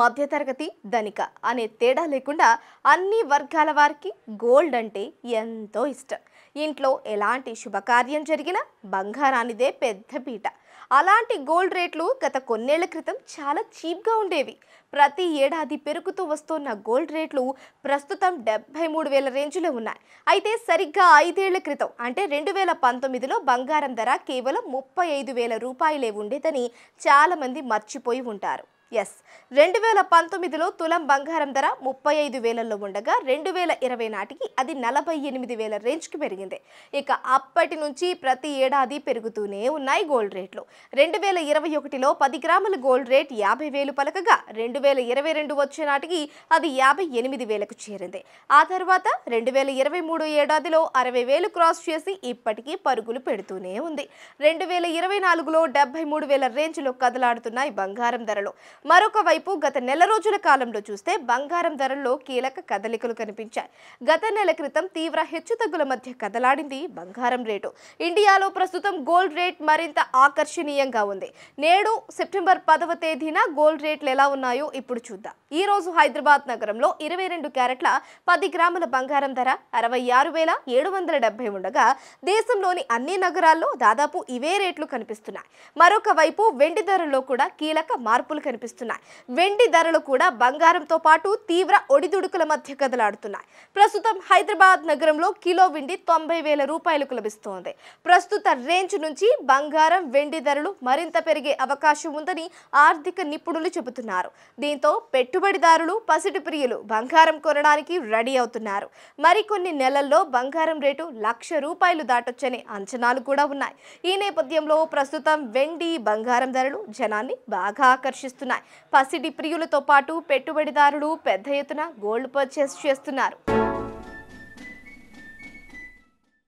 మధ్యతరగతి ధనిక అనే తేడా లేకుండా అన్ని వర్గాల వారికి గోల్డ్ అంటే ఎంతో ఇష్టం ఇంట్లో ఎలాంటి శుభకార్యం జరిగినా బంగారానిదే పెద్ద పీట అలాంటి గోల్డ్ రేట్లు గత కొన్నేళ్ల క్రితం చాలా చీప్గా ఉండేవి ప్రతి ఏడాది పెరుగుతూ వస్తున్న గోల్డ్ రేట్లు ప్రస్తుతం డెబ్బై మూడు వేల రేంజ్లో ఉన్నాయి అయితే సరిగ్గా ఐదేళ్ల క్రితం అంటే రెండు వేల పంతొమ్మిదిలో బంగారం ధర కేవలం ముప్పై ఐదు వేల రూపాయలే ఉండేదని చాలామంది మర్చిపోయి ఉంటారు ఎస్ రెండు వేల పంతొమ్మిదిలో తులం బంగారం ధర ముప్పై ఐదు వేలల్లో ఉండగా రెండు వేల ఇరవై నాటికి అది నలభై ఎనిమిది వేల రేంజ్కి పెరిగింది ఇక అప్పటి నుంచి ప్రతి ఏడాది పెరుగుతూనే ఉన్నాయి గోల్డ్ రేట్లు రెండు వేల ఇరవై ఒకటిలో పది గ్రాముల గోల్డ్ రేట్ యాభై వేలు పలకగా రెండు వేల ఇరవై రెండు వచ్చే నాటికి అది యాభై ఎనిమిది వేలకు చేరింది ఆ తర్వాత రెండు వేల ఇరవై మూడు ఏడాదిలో అరవై వేలు క్రాస్ చేసి ఇప్పటికీ పరుగులు పెడుతూనే ఉంది రెండు వేల ఇరవై నాలుగులో డెబ్బై మూడు వేల రేంజ్లో కదలాడుతున్నాయి బంగారం ధరలు మరొక వైపు గత నెల రోజుల కాలంలో చూస్తే బంగారం ధరల్లో కీలక కదలికలు కనిపించాయి గత నెల క్రితం తీవ్ర హెచ్చుతగ్గుల మధ్య కదలాడింది బంగారం రేటు ఇండియాలో ప్రస్తుతం గోల్డ్ రేట్ మరింత ఆకర్షణీయంగా ఉంది నేడు సెప్టెంబర్ పదవ తేదీన గోల్డ్ రేట్లు ఎలా ఉన్నాయో ఇప్పుడు చూద్దాం ఈ రోజు హైదరాబాద్ నగరంలో ఇరవై రెండు క్యారెట్ల పది గ్రాముల బంగారం ధర అరవై ఆరు వేల ఏడు వందల డెబ్బై ఉండగా దేశంలోని అన్ని నగరాల్లో దాదాపు ఇవే రేట్లు కనిపిస్తున్నాయి మరొక వైపు వెండి ధరల్లో కూడా కీలక మార్పులు కనిపిస్తున్నాయి కనిపిస్తున్నాయి వెండి ధరలు కూడా బంగారంతో పాటు తీవ్ర ఒడిదుడుకుల మధ్య కదలాడుతున్నాయి ప్రస్తుతం హైదరాబాద్ నగరంలో కిలో వెండి తొంభై వేల రూపాయలకు లభిస్తోంది ప్రస్తుత రేంజ్ నుంచి బంగారం వెండి ధరలు మరింత పెరిగే అవకాశం ఉందని ఆర్థిక నిపుణులు చెబుతున్నారు దీంతో పెట్టుబడిదారులు పసిటి ప్రియులు బంగారం కొనడానికి రెడీ అవుతున్నారు మరికొన్ని నెలల్లో బంగారం రేటు లక్ష రూపాయలు దాటొచ్చనే అంచనాలు కూడా ఉన్నాయి ఈ నేపథ్యంలో ప్రస్తుతం వెండి బంగారం ధరలు జనాన్ని బాగా ఆకర్షిస్తున్నాయి పెరుగుతున్నాయి పసిడి ప్రియులతో పాటు పెట్టుబడిదారులు పెద్ద ఎత్తున గోల్డ్ పర్చేస్ చేస్తున్నారు